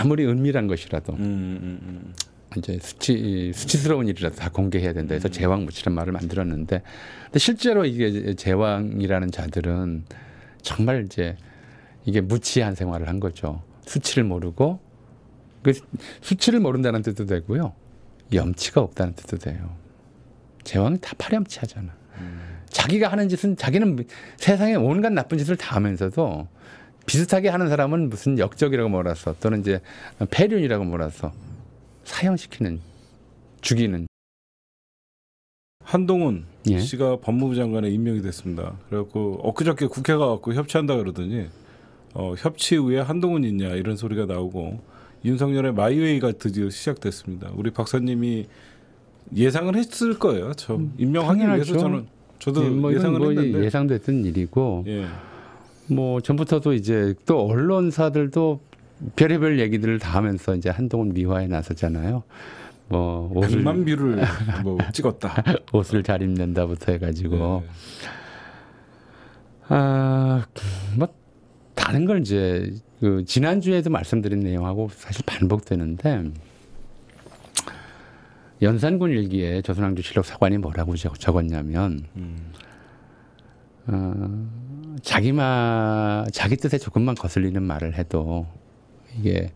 아무리 은밀한 것이라도 음, 음, 음. 이제 수치 수치스러운 일이라도 다 공개해야 된다 해서 음. 제왕 무치란 말을 만들었는데 근데 실제로 이게 제왕이라는 자들은 정말 이제 이게 무치한 생활을 한 거죠. 수치를 모르고 그 수치를 모른다는 뜻도 되고요. 염치가 없다는 뜻도 돼요. 제왕이 다 파렴치하잖아. 음. 자기가 하는 짓은 자기는 세상에 온갖 나쁜 짓을 다 하면서도 비슷하게 하는 사람은 무슨 역적이라고 몰아서 또는 이제 폐륜이라고 몰아서 사형시키는 죽이는 한동훈 예. 씨가 법무부 장관에 임명이 됐습니다. 그래갖고 엊그저께 국회 가갖고 협치한다 그러더니 어, 협치 후에 한동훈 있냐 이런 소리가 나오고 윤석열의 마이웨이가 드디어 시작됐습니다. 우리 박사님이 예상을 했을 거예요. 저 음, 임명하기 당연하죠. 위해서 저는 저도 예, 뭐 예상을 뭐 했는데 예상됐던 일이고 예. 뭐 전부터도 이제 또 언론사들도 별의별 얘기들을 다 하면서 이제 한동훈 미화에 나섰잖아요. 뭐 옷을 만 뷰를 뭐 찍었다. 옷을 잘 입는다부터 해가지고 네. 아뭐 다른 걸 이제 그 지난 주에도 말씀드린 내용하고 사실 반복되는데 연산군 일기에 조선왕조 실록 사관이 뭐라고 적었냐면 음. 어, 자기 만 자기 뜻에 조금만 거슬리는 말을 해도 이게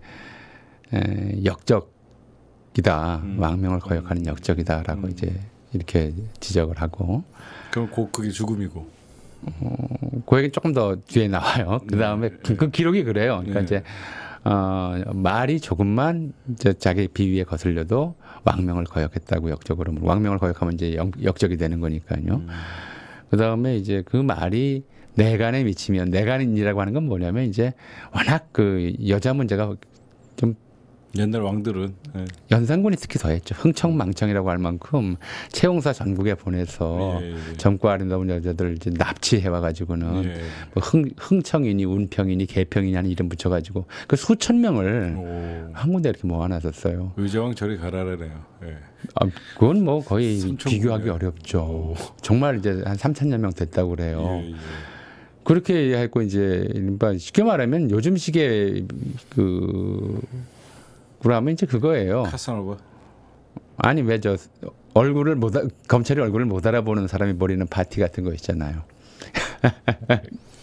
에, 역적이다. 음. 왕명을 거역하는 음. 역적이다라고 음. 이제 이렇게 지적을 하고. 그럼 곧 그게 죽음이고. 어, 그 얘기 조금 더 뒤에 나와요. 네. 그 다음에 네. 그, 기록이 그래요. 그러니까 네. 이제 어, 말이 조금만 이제 자기 비위에 거슬려도 왕명을 거역했다고 역적으로 왕명을 거역하면 이제 역, 적이 되는 거니까요. 음. 그 다음에 이제 그 말이 내간에 미치면 내간이라고 인 하는 건 뭐냐면 이제 워낙 그 여자 문제가 좀 옛날 왕들은 예. 연산군이 특히 더했죠. 흥청망청이라고 할 만큼 채용사 전국에 보내서 예, 예, 예. 젊고 아름다운 여자들 이제 납치해 와가지고는 예. 뭐 흥, 청이니 운평이니 개평이니 하는 이름 붙여가지고 그 수천 명을 오. 한 군데 이렇게 모아놨었어요. 의제왕 저리 가라래네요. 예. 아, 그건 뭐 거의 비교하기 어렵죠. 오. 정말 이제 한 3천여 명 됐다고 그래요. 그렇게 했고 이제 쉽게 말하면 요즘 식의 그 구라면 이제 그거예요. 카사노바. 아니 왜 저 얼굴을 못 검찰이 얼굴을 못 알아보는 사람이 벌이는 파티 같은 거 있잖아요.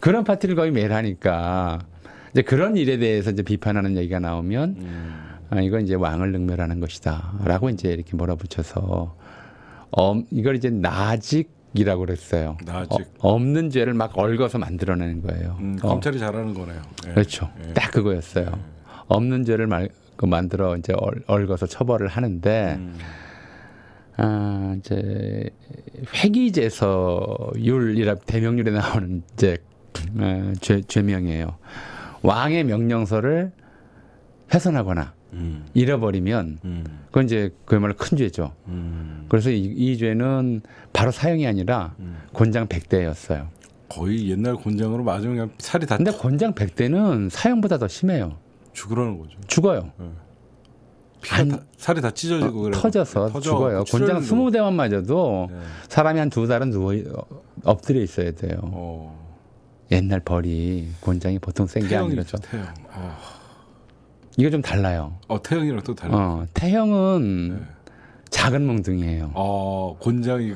그런 파티를 거의 매일 하니까 이제 그런 일에 대해서 이제 비판하는 얘기가 나오면 음. 아, 이건 이제 왕을 능멸하는 것이다라고 이제 이렇게 몰아붙여서 어, 이걸 이제 나직 이라고 그랬어요. 어, 없는 죄를 막 얽어서 만들어내는 거예요. 음, 어. 검찰이 어. 잘하는 거네요. 예. 그렇죠. 예. 딱 그거였어요. 예. 없는 죄를 말, 그 만들어 이제 얽, 어서 처벌을 하는데 음. 아, 이제 회기제서율이라 대명률에 나오는 이제 어, 죄, 죄명이에요. 왕의 명령서를 훼손하거나 음. 잃어버리면 음. 그건 이제 그야말로 큰 죄죠. 음. 그래서 이, 이, 죄는 바로 사형이 아니라 음. 권장 100대였어요. 거의 옛날 권장으로 맞으면 그냥 살이 다. 근데 권장 100대는 사형보다 더 심해요. 죽으라는 거죠. 죽어요. 네. 안, 다, 살이 다 찢어지고 어, 터져서 예, 터 죽어요. 권장 20대만 뭐. 맞아도 네. 사람이 한 두 달은 누워 엎드려 있어야 돼요. 어. 옛날 벌이 권장이 보통 센게 아니라죠. 태형. 어. 이게좀 달라요. 어, 태형이랑 또 달라. 어, 태형은 네. 작은 몽둥이에요. 아, 어, 곤장이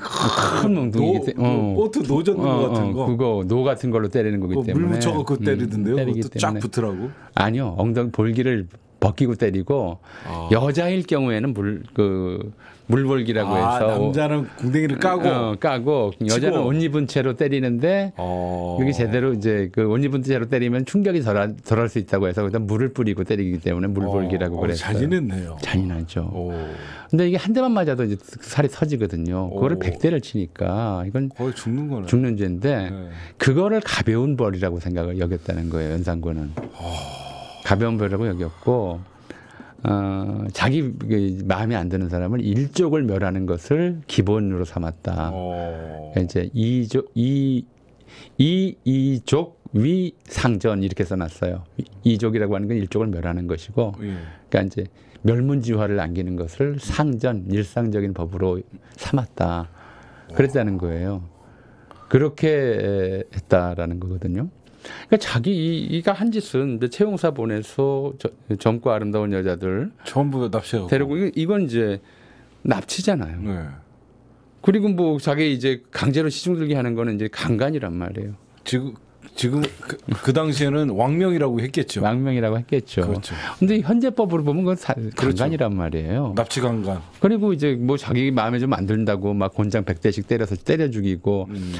큰 몽둥이. 어. 오트 노 젓는 어, 거 같은 거. 그거 노 같은 걸로 때리는 거기 때문에. 물 묻혀서 그 음. 때리던데요. 음, 때리기 때문에. 쫙붙더라고 아니요, 엉덩 이 볼기를 벗기고 때리고 아. 여자일 경우에는 물 그물벌기라고 아, 해서 남자는 궁뎅이를 까고 어, 까고 여자는 옷 입은 채로 때리는데 어. 여기 제대로 이제 그 옷 입은 채로 때리면 충격이 덜할, 덜할 수 있다고 해서 일단 물을 뿌리고 때리기 때문에 물벌기라고 어. 어 그랬어요. 잔인했네요. 잔인하죠. 오. 근데 이게 한 대만 맞아도 이제 살이 터지거든요. 그거를 백대를 치니까 이건 거의 죽는 거네. 죽는 죄인데 네. 그거를 가벼운 벌이라고 생각을 여겼다는 거예요. 연산군은. 아. 가벼운 별이라고 여겼고 어, 자기 마음에 안 드는 사람을 일족을 멸하는 것을 기본으로 삼았다. 오. 그러니까 이제 이족 이 이이족 위상전 이렇게 써놨어요. 이족이라고 하는 건 일족을 멸하는 것이고, 예. 그러니까 이제 멸문지화를 남기는 것을 상전 일상적인 법으로 삼았다. 그랬다는 거예요. 그렇게 했다라는 거거든요. 그러니까 자기가 한 짓은 채용사 보내서 저, 젊고 아름다운 여자들 전부 납치하고 데리고 이건 이제 납치잖아요. 네. 그리고 뭐 자기 이제 강제로 시중들게 하는 거는 이제 강간이란 말이에요. 지금 지금 그, 그, 당시에는 왕명이라고 했겠죠. 왕명이라고 했겠죠. 그렇죠. 근데 현재법으로 보면 그건 사, 그렇죠. 강간이란 말이에요. 납치 강간. 그리고 이제 뭐 자기 마음에 좀안 든다고 막 곤장 100대씩 때려서 때려 죽이고 음.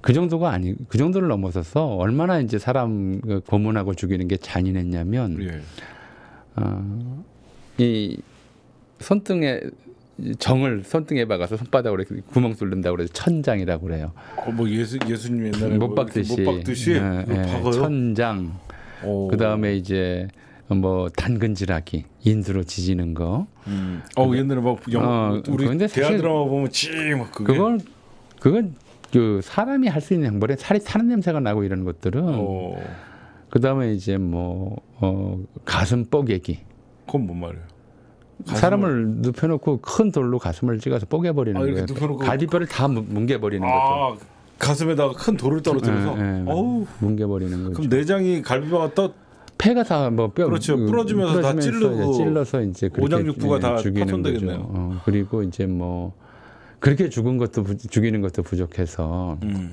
그 정도가 아니 그 정도를 넘어서서 얼마나 이제 사람 그 고문하고 죽이는 게 잔인했냐면 예. 어, 이 손등에 정을 손등에 박아서 손바닥으로 구멍 뚫는다고 그래서 천장이라고 그래요. 어, 뭐 예수 예수님 옛날에 뭐 못 박듯이 못 박듯이 네, 네, 천장. 어. 그 다음에 이제 뭐단근지라기 인수로 지지는 거. 음. 어 근데, 옛날에 막 영화 어, 우리 대하 드라마 보면 지막 그게. 그건 그건 그 사람이 할 수 있는 행벌에 살이 타는 냄새가 나고 이런 것들은 오. 어. 그다음에 이제 뭐 어, 가슴 뻐개기 그건 뭔 말이에요? 사람을 눕혀놓고 큰 돌로 가슴을 찍어서 뽀개버리는 아, 거예요. 눕혀놓 갈비뼈를 그 다 뭉개버리는 아, 거죠. 가슴에다가 큰 돌을 떨어뜨려서 예, 예, 어 뭉개버리는 거죠. 그럼 내장이 갈비뼈가 떠 폐가 다 뭐뼈 그렇죠 부러지면서, 음, 부러지면서 다 찔르고 찔러서 이제 오장육부가 예, 다 파손되겠네요. 어, 그리고 이제 뭐 그렇게 죽은 것도 죽이는 것도 부족해서 음.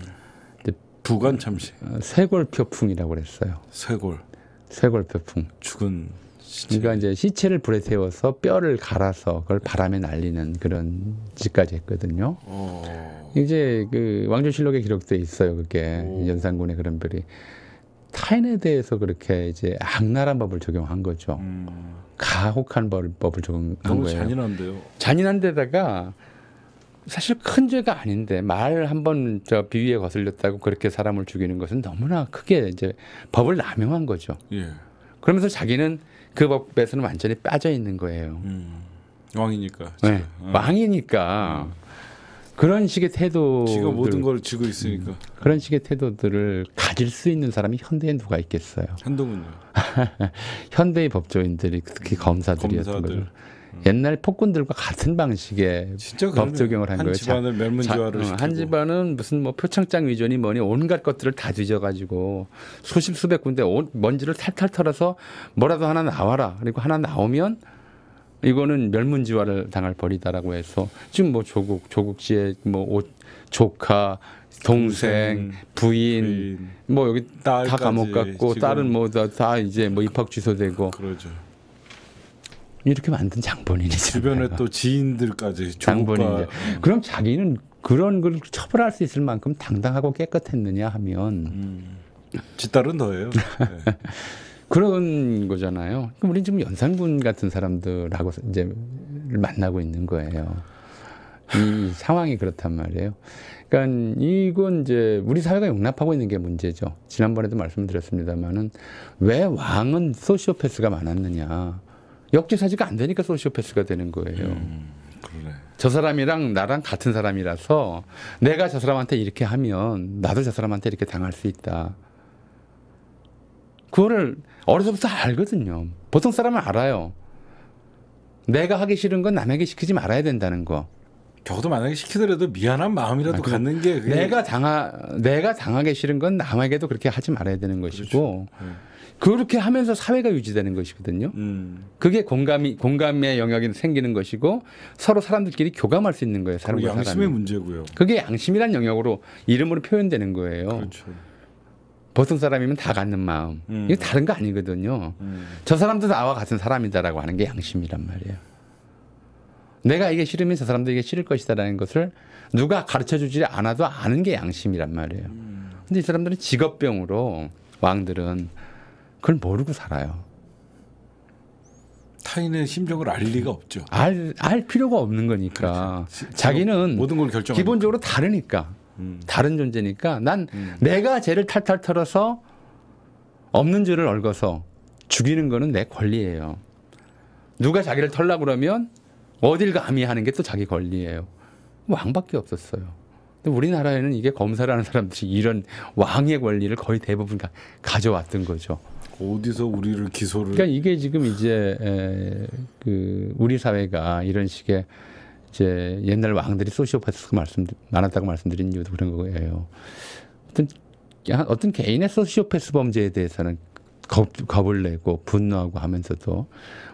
부관 참시 어, 쇄골표풍이라고 그랬어요. 쇄골 쇄골표풍 죽은 시체. 그러니까 이제 시체를 불에 태워서 뼈를 갈아서 그걸 바람에 날리는 그런 짓까지 했거든요. 오. 어. 이제 그 왕조실록에 기록돼 있어요. 그게 연산군의 그런 별이 타인에 대해서 그렇게 이제 악랄한 법을 적용한 거죠. 음. 가혹한 법을 적용한 너무 거예요. 너무 잔인한데요. 잔인한데다가 사실 큰 죄가 아닌데 말 한번 저 비위에 거슬렸다고 그렇게 사람을 죽이는 것은 너무나 크게 이제 법을 남용한 거죠. 예. 그러면서 자기는 그 법에서는 완전히 빠져 있는 거예요. 음. 왕이니까. 네. 어. 왕이니까. 음. 그런 식의 태도 지가 모든 걸 쥐고 있으니까 음, 그런 식의 태도들을 가질 수 있는 사람이 현대에 누가 있겠어요? 한동훈요. 현대의 법조인들이 특히 검사들이었던 검사들. 거죠. 옛날 폭군들과 같은 방식의 법 적용을 한, 한 거예요. 집안을 멸문지화를 자, 자, 어, 한 집안은 무슨 뭐 표창장 위조니 뭐니 온갖 것들을 다 뒤져가지고 수십 수백 군데 온, 먼지를 탈탈 털어서 뭐라도 하나 나와라. 그리고 하나 나오면 이거는 멸문지화를 당할 벌이다라고 해서 지금 뭐 조국 조국 씨의 뭐 옷, 조카 동생, 부인, 부인, 뭐 여기 딸다 감옥 갔고 딸은 뭐 다 이제 뭐 입학 취소되고 그러죠. 이렇게 만든 장본인이 주변에 또 지인들까지 장본인. 그럼 자기는 그런 걸 처벌할 수 있을 만큼 당당하고 깨끗했느냐 하면 음, 짓딸은 더해요. 네. 그런 거잖아요. 그럼 우린 지금 연산군 같은 사람들하고 이제 만나고 있는 거예요. 이 상황이 그렇단 말이에요. 그러니까 이건 이제 우리 사회가 용납하고 있는 게 문제죠. 지난번에도 말씀드렸습니다만은 왜 왕은 소시오패스가 많았느냐. 역지사지가 안 되니까 소시오패스가 되는 거예요. 음, 그래. 저 사람이랑 나랑 같은 사람이라서 내가 저 사람한테 이렇게 하면 나도 저 사람한테 이렇게 당할 수 있다. 그거를 어려서부터 알거든요. 보통 사람은 알아요. 내가 하기 싫은 건 남에게 시키지 말아야 된다는 거. 적어도 만약에 시키더라도 미안한 마음이라도 아 갖는 게 그게... 내가 당하 내가 당하기 싫은 건 남에게도 그렇게 하지 말아야 되는 것이고 그렇죠. 네. 그렇게 하면서 사회가 유지되는 것이거든요. 음. 그게 공감이 공감의 영역이 생기는 것이고 서로 사람들끼리 교감할 수 있는 거예요. 사람과 양심의 사람이. 문제고요. 그게 양심이란 영역으로 이름으로 표현되는 거예요. 그렇죠. 보통 사람이면 다 갖는 마음. 음. 이게 다른 거 아니거든요. 음. 저 사람도 나와 같은 사람이다라고 하는 게 양심이란 말이에요. 내가 이게 싫으면 저 사람도 이게 싫을 것이다라는 것을 누가 가르쳐 주지 않아도 아는 게 양심이란 말이에요. 음. 근데 이 사람들은 직업병으로 왕들은 그걸 모르고 살아요. 타인의 심정을 알 리가 없죠. 알, 알 필요가 없는 거니까. 그렇지. 자기는 모든 걸 기본적으로 다르니까. 음. 다른 존재니까 난 음. 내가 죄를 탈탈 털어서 없는 죄를 얽어서 죽이는 거는 내 권리예요. 누가 자기를 털라 그러면 어딜 감히 하는 게 또 자기 권리예요. 왕밖에 없었어요. 근데 우리나라에는 이게 검사라는 사람들이 이런 왕의 권리를 거의 대부분 가, 가져왔던 거죠. 그 어디서 우리를 기소를? 그러니까 이게 지금 이제 에, 그 우리 사회가 이런 식의 이제 옛날 왕들이 소시오패스가 말씀 많았다고 말씀드린 이유도 그런 거예요. 어떤 어떤 개인의 소시오패스 범죄에 대해서는 겁, 을 내고 분노하고 하면서도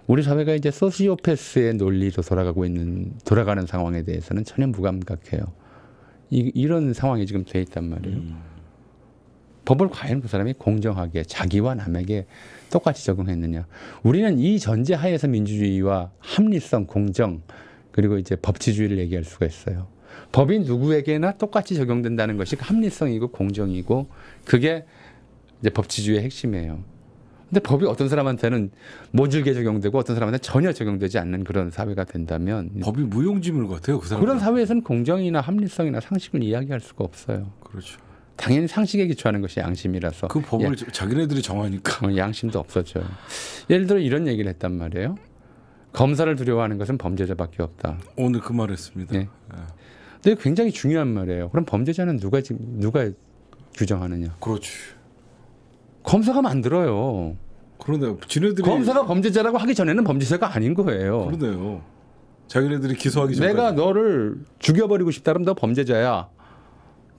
우리 사회가 이제 소시오패스의 논리로 돌아가고 있는 돌아가는 상황에 대해서는 전혀 무감각해요. 이, 런 상황이 지금 돼 있단 말이에요. 음. 법을 과연 그 사람이 공정하게 자기와 남에게 똑같이 적용했느냐. 우리는 이 전제 하에서 민주주의와 합리성, 공정, 그리고 이제 법치주의를 얘기할 수가 있어요. 법이 누구에게나 똑같이 적용된다는 것이 그 합리성이고 공정이고 그게 이제 법치주의의 핵심이에요. 근데 법이 어떤 사람한테는 모질게 적용되고 어떤 사람한테는 전혀 적용되지 않는 그런 사회가 된다면 법이 무용지물 같아요. 그 사람 그런 사회에서는 공정이나 합리성이나 상식을 이야기할 수가 없어요. 그렇죠. 당연히 상식에 기초하는 것이 양심이라서 그 법을 야, 예. 자기네들이 정하니까 어, 양심도 없었죠 예를 들어 이런 얘기를 했단 말이에요. 검사를 두려워하는 것은 범죄자밖에 없다. 오늘 그 말했습니다. 네. 예. 예. 근데 굉장히 중요한 말이에요. 그럼 범죄자는 누가 누가 규정하느냐? 그렇지. 검사가 만들어요. 그러네 지네들이 검사가 범죄자라고 하기 전에는 범죄자가 아닌 거예요. 그러네요. 자기네들이 기소하기 전에 내가 너를 죽여버리고 싶다 면너 범죄자야.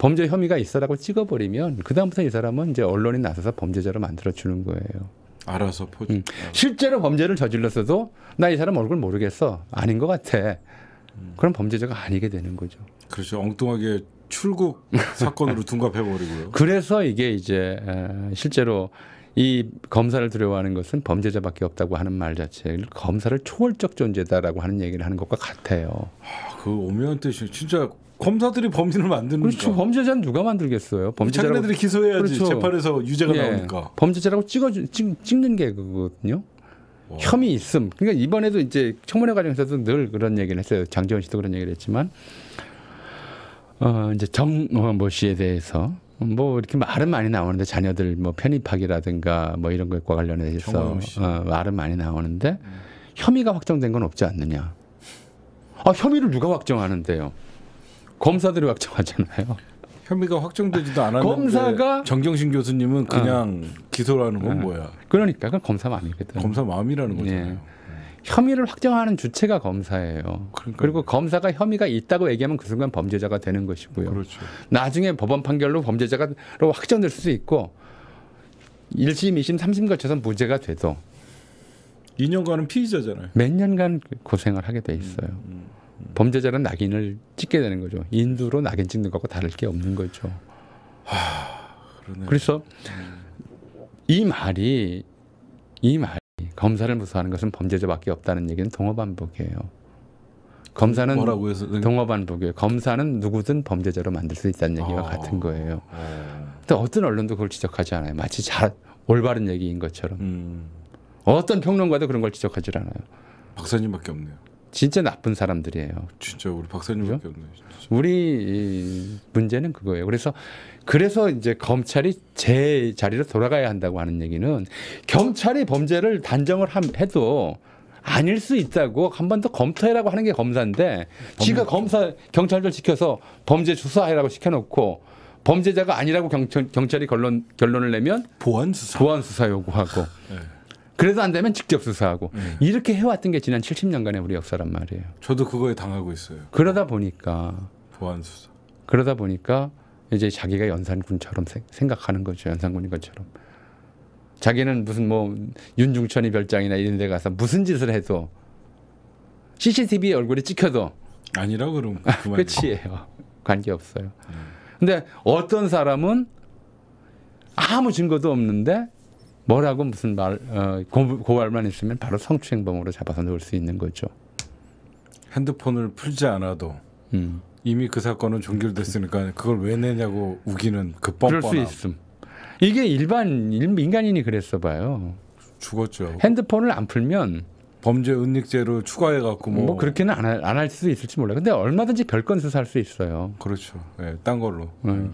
범죄 혐의가 있어라고 찍어버리면 그다음부터 이 사람은 이제 언론이 나서서 범죄자로 만들어주는 거예요. 알아서 포지. 음. 실제로 범죄를 저질렀어도 나이 사람 얼굴 모르겠어. 아닌 것 같아. 음. 그럼 범죄자가 아니게 되는 거죠. 그렇죠. 엉뚱하게 출국 사건으로 둔갑해버리고요. 그래서 이게 이제 실제로 이 검사를 두려워하는 것은 범죄자밖에 없다고 하는 말 자체를 검사를 초월적 존재다라고 하는 얘기를 하는 것과 같아요. 아, 그 오묘한 뜻이 진짜 검사들이 범죄를 만드는 그렇죠. 범죄자는 누가 만들겠어요. 범죄자들이 기소해야지 그렇죠. 재판에서 유죄가 예. 나오니까. 범죄자라고 찍어 찍, 찍는 게 그거거든요. 혐의 있음. 그러니까 이번에도 이제 청문회 과정에서도 늘 그런 얘기를 했어요. 장재원 씨도 그런 얘기를 했지만 어 이제 정모 어, 뭐 씨에 대해서 음, 뭐 이렇게 말은 많이 나오는데 자녀들 뭐 편입하기라든가 뭐 이런 것과 관련해서 어, 말은 많이 나오는데 음. 혐의가 확정된 건 없지 않느냐. 아 혐의를 누가 확정하는데요? 검사들이 확정하잖아요. 혐의가 확정되지도 않았는데 검사가 정경심 교수님은 그냥 어. 기소라는 건 어. 뭐야? 그러니까 그 검사 마음이거든. 검사 마음이라는 예. 거잖아요. 예. 혐의를 확정하는 주체가 검사예요. 그러니까요. 그리고 검사가 혐의가 있다고 얘기하면 그 순간 범죄자가 되는 것이고요. 그렇죠. 나중에 법원 판결로 범죄자가로 확정될 수도 있고 1심, 2심, 3심 거쳐서 무죄가 돼도 2년간은 피의자잖아요. 몇 년간 고생을 하게 돼 있어요. 음, 음, 음. 범죄자는 낙인을 찍게 되는 거죠. 인두로 낙인 찍는 거하 다를 게 없는 거죠. 하, 그래서 음. 이 말이 이 말. 검사를 무서워하는 것은 범죄자밖에 없다는 얘기는 동어반복이에요. 검사는 뭐라고 해서 그 동어반복이에요. 검사는 누구든 범죄자로 만들 수 있다는 얘기와 아, 같은 거예요. 네. 근데 어떤 언론도 그걸 지적하지 않아요. 마치 잘 올바른 얘기인 것처럼. 음. 어떤 평론가도 그런 걸 지적하지 않아요. 박사님밖에 없네요. 진짜 나쁜 사람들이에요. 진짜 우리 박사님밖에 없네. 진짜. 우리 문제는 그거예요. 그래서 그래서 이제 검찰이 제 자리로 돌아가야 한다고 하는 얘기는 경찰이 범죄를 단정을 함, 해도 아닐 수 있다고 한 번 더 검토해라고 하는 게 검사인데 범죄. 지가 검사 경찰들 지켜서 범죄 수사해라고 시켜놓고 범죄자가 아니라고 경찰, 이 결론 결론을 내면 보안 수사 보안 수사 요구하고. 네. 그래도 안 되면 직접 수사하고 네. 이렇게 해왔던 게 지난 70년간의 우리 역사란 말이에요. 저도 그거에 당하고 있어요. 그러다 보니까 보안 수사. 그러다 보니까 이제 자기가 연산군처럼 생각하는 거죠. 연산군인 것처럼. 자기는 무슨 뭐 윤중천이 별장이나 이런 데 가서 무슨 짓을 해도 CCTV 얼굴이 찍혀도 아니라 그럼 끝이에요. 관계 없어요. 음. 근데 어떤 사람은 아무 증거도 없는데 뭐라고 무슨 말 어, 고, 발만 있으면 바로 성추행범으로 잡아서 넣을 수 있는 거죠. 핸드폰을 풀지 않아도 음. 이미 그 사건은 종결됐으니까 그걸 왜 내냐고 우기는 그 뻔뻔함. 그럴 수 있음. 이게 일반 민간인이 그랬어 봐요. 죽었죠. 핸드폰을 안 풀면 범죄 은닉죄로 추가해 갖고 뭐, 뭐, 그렇게는 안할안할 수도 있을지 몰라. 근데 얼마든지 별건 수사할 수 있어요. 그렇죠. 예, 네, 딴 걸로. 예. 음.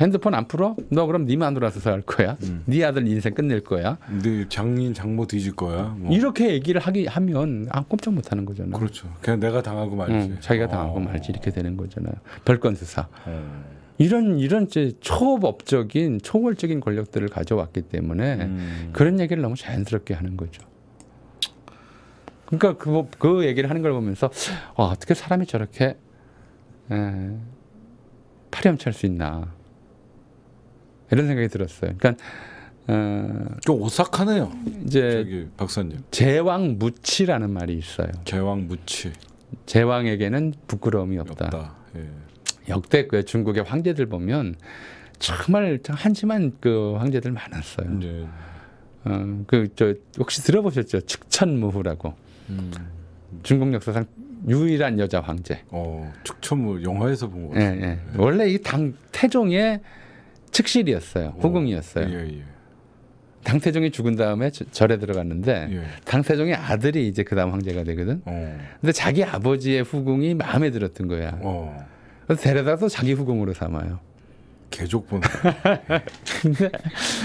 핸드폰 안 풀어? 너 그럼 네 마누라서 살 거야. 음. 네 아들 인생 끝낼 거야. 네 장인 장모 뒤질 거야. 뭐. 이렇게 얘기를 하기 하면 아 꼼짝 못 하는 거잖아. 그렇죠. 그냥 내가 당하고 말지. 응, 자기가 어. 당하고 말지 이렇게 되는 거잖아요. 별건 수사. 음. 이런 이런 이제 초법적인 초월적인 권력들을 가져왔기 때문에 음. 그런 얘기를 너무 자연스럽게 하는 거죠. 그러니까 그, 그 얘기를 하는 걸 보면서 와, 어, 어떻게 사람이 저렇게 에, 파렴치할 수 있나. 이런 생각이 들었어요. 그러니까 어, 좀 오싹하네요. 이제 박사님. 제왕 무치라는 말이 있어요. 제왕 무치. 제왕에게는 부끄러움이 없다. 없다. 예. 역대 그 중국의 황제들 보면 정말 한심한 그 황제들 많았어요. 예. 어, 그저 혹시 들어보셨죠? 측천무후라고. 음. 중국 역사상 유일한 여자 황제. 어, 측천무 영화에서 본거 예, 같아요. 예, 예. 원래 이 당 태종의 측실이었어요. 후궁이었어요. 어. 예, 예. 당태종이 죽은 다음에 절에 들어갔는데 예. 당태종의 아들이 이제 그다음 황제가 되거든. 어. 근데 자기 아버지의 후궁이 마음에 들었던 거야. 어. 그래서 데려다서 자기 후궁으로 삼아요. 개족본.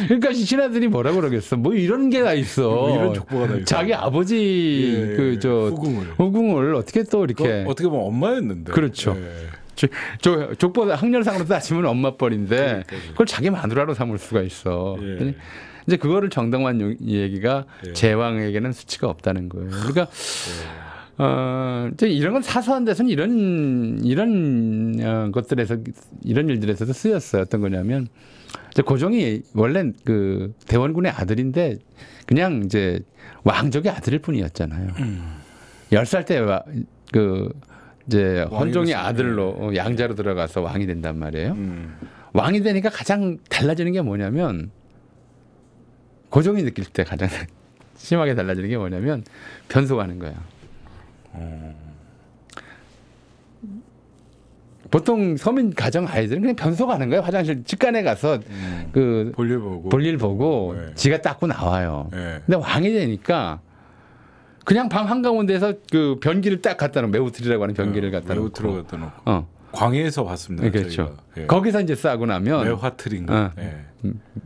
그러니까 신하들이 뭐라 그러겠어. 뭐 이런 게 다 있어. 뭐 이런 족보가 다 있어. 자기 아버지 예, 예 그저 예. 후궁을. 후궁을 어떻게 또 이렇게 어떻게 보면 엄마였는데. 그렇죠. 예. 저, 족보 학렬상으로 따지면 엄마 뻘인데 그걸 자기 마누라로 삼을 수가 있어. 예. 이제 그거를 정당화한 얘기가 예. 제왕에게는 수치가 없다는 거예요. 그러니까 예. 어, 이제 이런 건 사소한 데서는 이런 이런 어, 것들에서 이런 일들에서도 쓰였어요. 어떤 거냐면 이제 고종이 원래 그 대원군의 아들인데 그냥 이제 왕족의 아들일 뿐이었잖아요. 음. 10살 때그 이제 헌종의 아들로 예. 양자로 들어가서 왕이 된단 말이에요. 음. 왕이 되니까 가장 달라지는 게 뭐냐면 고종이 느낄 때 가장 심하게 달라지는 게 뭐냐면 변소하는 거야. 음. 보통 서민 가정 아이들은 그냥 변소가는 거야 화장실 직간에 가서 음. 그 볼일 보고 볼일 보고 네. 지가 닦고 나와요. 네. 근데 왕이 되니까 그냥 방 한가운데서 그 변기를 딱 갖다 놓은 매우트리라고 하는 변기를 어, 갖다 놓고 매우틀로 갖다 놓고 어. 광해에서 봤습니다. 네, 그렇죠. 예. 거기서 이제 싸고 나면 매화틀인가? 어, 예.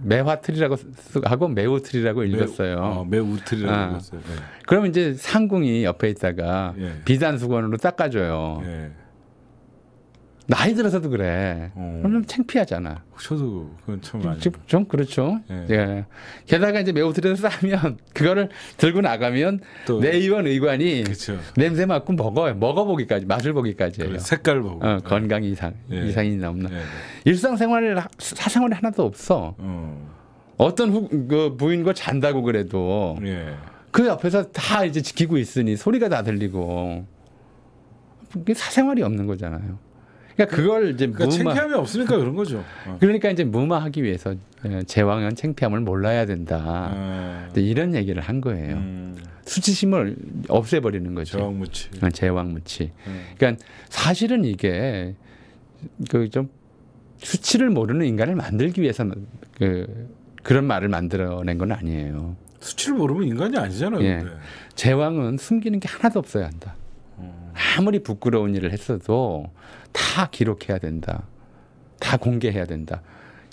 매화틀이라고 하고 매우트리라고 읽었어요. 어, 매우틀이라고 아. 읽었어요. 예. 그러면 이제 상궁이 옆에 있다가 예. 비단 수건으로 닦아줘요. 예. 나이 들어서도 그래. 어. 그럼 창피하잖아. 저도 그건 참 좀, 좀, 좀 그렇죠. 예. 예. 게다가 이제 매우 들여서 싸면 그거를 들고 나가면 내 의원 의관이 그쵸. 냄새 맡고 먹어요. 먹어보기까지 맛을 보기까지 해요. 그래, 색깔 보고 어, 건강 이상 예. 이상이 남나. 예. 일상생활에 사생활이 하나도 없어. 어. 어떤 후, 그 부인과 잔다고 그래도 예. 그 옆에서 다 이제 지키고 있으니 소리가 다 들리고 사생활이 없는 거잖아요. 그러니까 그걸 이제 그러니까 무마... 창피함이 없으니까 그런 거죠. 어. 그러니까 이제 무마하기 위해서 어, 제왕은 챙피함을 몰라야 된다. 아. 이런 얘기를 한 거예요. 음. 수치심을 없애버리는 거죠. 제왕무치. 어, 제왕무치. 음. 그러니까 사실은 이게 그 좀 수치를 모르는 인간을 만들기 위해서 그 그런 말을 만들어낸 건 아니에요. 수치를 모르면 인간이 아니잖아요. 예. 제왕은 숨기는 게 하나도 없어야 한다. 음. 아무리 부끄러운 일을 했어도 다 기록해야 된다. 다 공개해야 된다.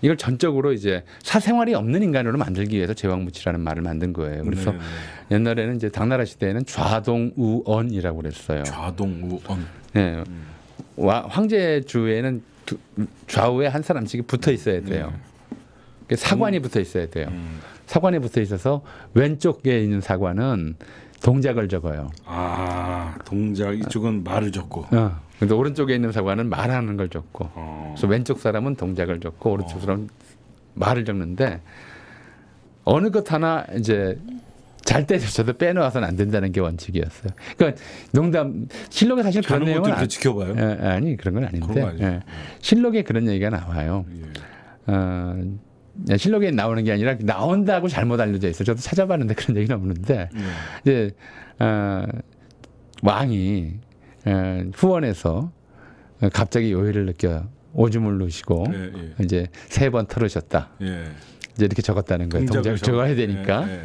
이걸 전적으로 이제 사생활이 없는 인간으로 만들기 위해서 제왕무치라는 말을 만든 거예요. 그래서 네. 옛날에는 이제 당나라 시대에는 좌동우언이라고 그랬어요. 좌동우언. 네. 음. 와, 황제 주에는 두, 좌우에 한 사람씩 붙어 있어야 네. 돼요. 네. 사관이 음. 붙어 있어야 돼요. 음. 사관에 붙어 있어서 왼쪽에 있는 사관은 동작을 적어요. 아 동작 이쪽은 말을 적고. 어. 근데 오른쪽에 있는 사과는 말하는 걸 적고. 어. 그래서 왼쪽 사람은 동작을 적고 오른쪽 어. 사람은 말을 적는데 어느 것 하나 이제 잘 때조차도 빼놓아서는 안 된다는 게 원칙이었어요. 그러니까 농담 실록에 사실 그런 내용은 안, 아, 지켜봐요. 에, 예, 아니 그런 건 아닌데 그런 예. 실록에 그런 얘기가 나와요. 예. 어, 예, 실록에 나오는 게 아니라 나온다고 잘못 알려져 있어요. 저도 찾아봤는데 그런 얘기는 없는데 네. 이제 어, 왕이 어, 후원해서 갑자기 요일을 느껴 오줌을 누시고 네, 예. 이제 세 번 털으셨다. 예. 이제 이렇게 적었다는 거예요. 동작 을 적어야 되니까. 예, 예.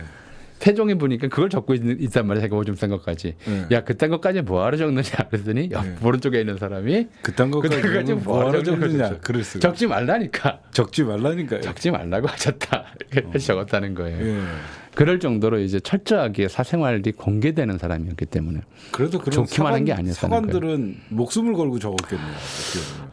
세종에 보니까 그걸 적고 있, 단 말이야. 제가 오줌 싼 것까지. 네. 야 그딴 것까지 뭐하러 적느냐 그랬더니 네. 옆 네. 오른쪽에 있는 사람이 그딴 것까지 뭐하러 적느냐 그랬 적지 말라니까. 적지 말라니까. 적지 말라고 하셨다. 어. 적었다는 거예요. 예. 그럴 정도로 이제 철저하게 사생활이 공개되는 사람이었기 때문에 그래도 그런 좋기만 한게아니었어는 사관들은 목숨을 걸고 적었겠네요.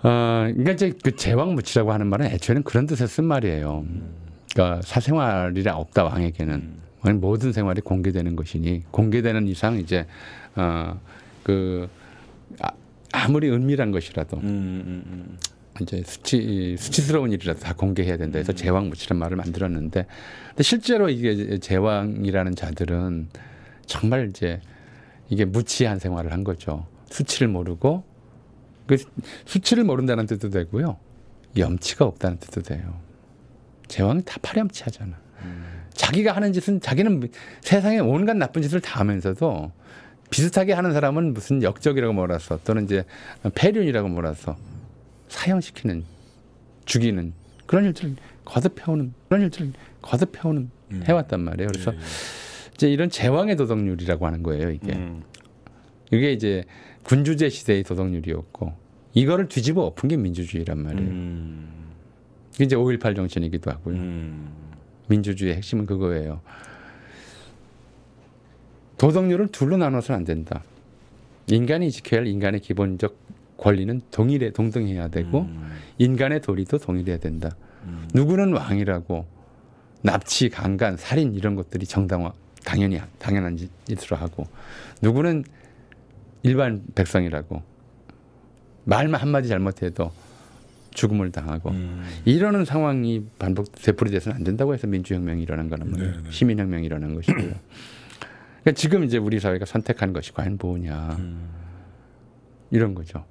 어, 그러니까 이제 그 제왕 무치라고 하는 말은 애초에는 그런 뜻에쓴 말이에요. 음. 그러니까 사생활이 없다 왕에게는. 음. 모든 생활이 공개되는 것이니 공개되는 이상 이제 어그 아, 아무리 은밀한 것이라도 음, 음, 음. 이제 수치 수치스러운 일이라도 다 공개해야 된다 해서 음. 제왕 무치란 말을 만들었는데 근데 실제로 이게 제왕이라는 자들은 정말 이제 이게 무치한 생활을 한 거죠. 수치를 모르고 그 수치를 모른다는 뜻도 되고요. 염치가 없다는 뜻도 돼요. 제왕이 다 파렴치하잖아. 음. 자기가 하는 짓은 자기는 세상에 온갖 나쁜 짓을 다 하면서도 비슷하게 하는 사람은 무슨 역적이라고 몰아서 또는 이제 폐륜이라고 몰아서 사형시키는 죽이는 그런 일들을 거듭해오는 그런 일들을 거듭해오는 음. 해왔단 말이에요. 그래서 예, 예. 이제 이런 제왕의 도덕률이라고 하는 거예요. 이게 음. 이게 이제 군주제 시대의 도덕률이었고 이거를 뒤집어 엎은 게 민주주의란 말이에요. 음. 이게 이제 5.18 정신이기도 하고요. 음. 민주주의의 핵심은 그거예요. 도덕률을 둘로 나눠서는 안 된다. 인간이 지켜야 할 인간의 기본적 권리는 동일해 동등해야 되고 음. 인간의 도리도 동일해야 된다. 음. 누구는 왕이라고 납치, 강간, 살인 이런 것들이 정당화 당연히 당연한 짓으로 하고 누구는 일반 백성이라고 말만 한마디 잘못해도 죽음을 당하고 음. 이러는 상황이 반복 되풀이돼서는 안 된다고 해서 민주혁명이 일어난 거는 네네. 시민혁명이 일어난 것이고요. 그러니까 지금 이제 우리 사회가 선택한 것이 과연 뭐냐 음. 이런 거죠.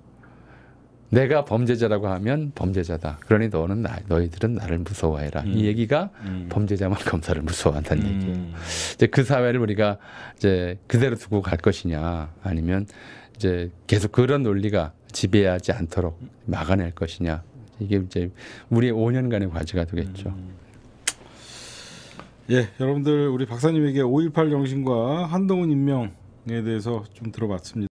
내가 범죄자라고 하면 범죄자다. 그러니 너는 나, 너희들은 나를 무서워해라. 음. 이 얘기가 음. 범죄자만 검사를 무서워한다는 음. 얘기예요. 이제 그 사회를 우리가 이제 그대로 두고 갈 것이냐, 아니면 이제 계속 그런 논리가 지배하지 않도록 음. 막아낼 것이냐. 이게 이제 우리의 5년간의 과제가 되겠죠. 음. 예, 여러분들 우리 박사님에게 5.18 정신과 한동훈 임명에 대해서 좀 들어봤습니다.